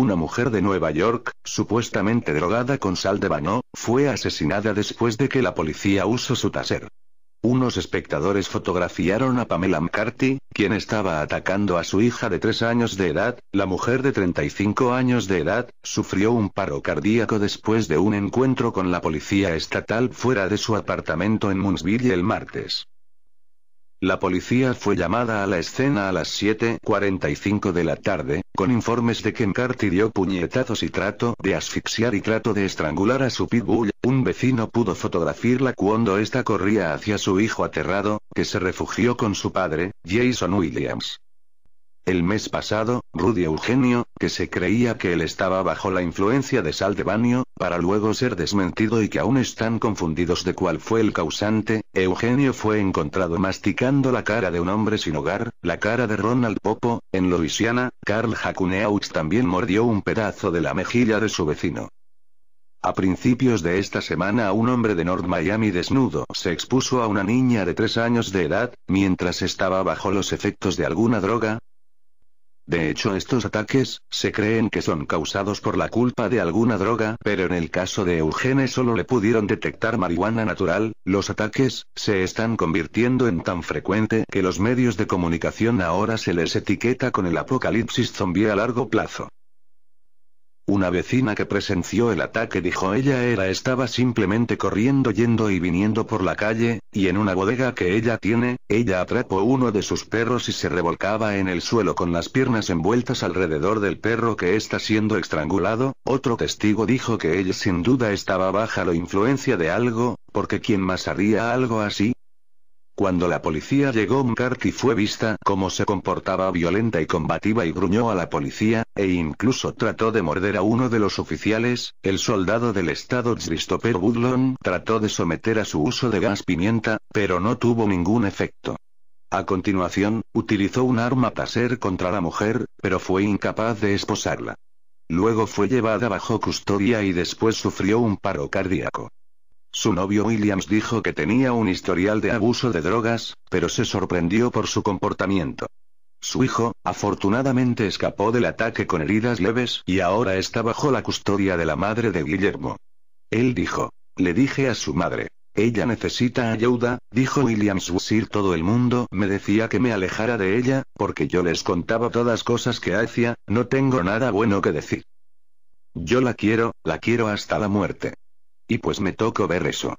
una mujer de Nueva York, supuestamente drogada con sal de baño, fue asesinada después de que la policía usó su taser. Unos espectadores fotografiaron a Pamela McCarthy, quien estaba atacando a su hija de 3 años de edad, la mujer de 35 años de edad, sufrió un paro cardíaco después de un encuentro con la policía estatal fuera de su apartamento en Moonsville el martes. La policía fue llamada a la escena a las 7.45 de la tarde, con informes de que McCarthy dio puñetazos y trato de asfixiar y trato de estrangular a su pitbull. Un vecino pudo fotografiarla cuando ésta corría hacia su hijo aterrado, que se refugió con su padre, Jason Williams. El mes pasado, Rudy Eugenio, que se creía que él estaba bajo la influencia de sal de baño, para luego ser desmentido y que aún están confundidos de cuál fue el causante, Eugenio fue encontrado masticando la cara de un hombre sin hogar, la cara de Ronald Popo, en Louisiana, Carl Jacuneaux también mordió un pedazo de la mejilla de su vecino. A principios de esta semana un hombre de North Miami desnudo se expuso a una niña de tres años de edad, mientras estaba bajo los efectos de alguna droga, de hecho estos ataques, se creen que son causados por la culpa de alguna droga, pero en el caso de Eugene solo le pudieron detectar marihuana natural, los ataques, se están convirtiendo en tan frecuente que los medios de comunicación ahora se les etiqueta con el apocalipsis zombie a largo plazo. Una vecina que presenció el ataque dijo ella era estaba simplemente corriendo yendo y viniendo por la calle, y en una bodega que ella tiene, ella atrapó uno de sus perros y se revolcaba en el suelo con las piernas envueltas alrededor del perro que está siendo estrangulado, otro testigo dijo que ella sin duda estaba baja la influencia de algo, porque quien más haría algo así, cuando la policía llegó McCarthy fue vista como se comportaba violenta y combativa y gruñó a la policía, e incluso trató de morder a uno de los oficiales, el soldado del estado Christopher Woodlon trató de someter a su uso de gas pimienta, pero no tuvo ningún efecto. A continuación, utilizó un arma taser contra la mujer, pero fue incapaz de esposarla. Luego fue llevada bajo custodia y después sufrió un paro cardíaco. Su novio Williams dijo que tenía un historial de abuso de drogas, pero se sorprendió por su comportamiento. Su hijo, afortunadamente escapó del ataque con heridas leves y ahora está bajo la custodia de la madre de Guillermo. Él dijo. Le dije a su madre. Ella necesita ayuda, dijo Williams Wusir. Todo el mundo me decía que me alejara de ella, porque yo les contaba todas cosas que hacía, no tengo nada bueno que decir. Yo la quiero, la quiero hasta la muerte. Y pues me tocó ver eso.